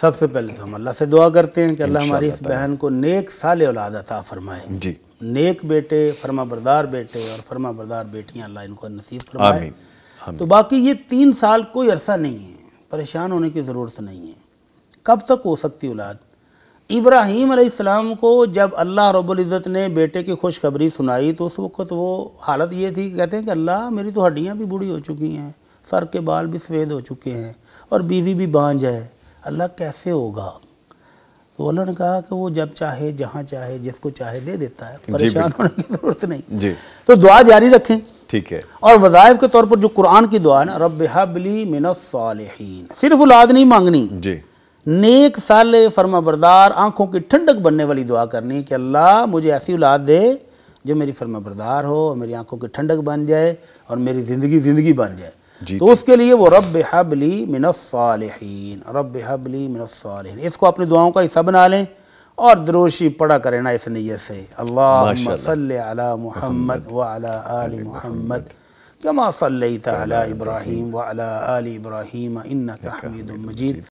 सबसे पहले तो हम अल्लाह से दुआ करते हैं कि अल्लाह हमारी इस बहन को नेक साल औलाद अता फरमाए जी नेक बेटे फर्मा बरदार बेटे और फर्मा बरदार बेटियाँ अल्लाह इनको नसीब फरमाए तो बाकी ये तीन साल कोई अरसा नहीं है परेशान होने की ज़रूरत नहीं है कब तक हो सकती औलाद इब्राहीम अलैहिस्सलाम को जब अल्लाह रबुल्जत ने बेटे की खुशखबरी सुनाई तो उस वक्त वो हालत ये थी कि कहते हैं कि अल्लाह मेरी तो हड्डियाँ भी बूढ़ी हो चुकी हैं सर के बाल भी सफ़ेद हो चुके हैं और बीवी भी बांझ है अल्लाह कैसे होगा तो अल्लाह ने कहा कि वो जब चाहे जहाँ चाहे जिसको चाहे दे देता है परेशान होने की जरूरत नहीं जी तो दुआ जारी रखें ठीक है और वज़ायफ के तौर पर जो कुरान की दुआ ना रब हबली मिनसालहीन सिर्फ औलाद नहीं मांगनी जी नेक साल फर्मा बरदार आंखों की ठंडक बनने वाली दुआ करनी कि अल्लाह मुझे ऐसी औलाद दे जो मेरी फर्मा बरदार हो और मेरी आंखों की ठंडक बन जाए और मेरी ज़िंदगी ज़िंदगी बन जाए तो उसके लिए वो रब हबली मिनसालहन रब हबली मिनसालहन इसको अपनी दुआओं का हिस्सा बना लें और दरोशी पड़ा करें ना इस नीयत से अल्लाह सल अला मोहम्मद व अला आल मोहम्मद कमा सल्लैत अला इब्राहीम व अला आल इब्राहीम इन्नका हमीद मजीद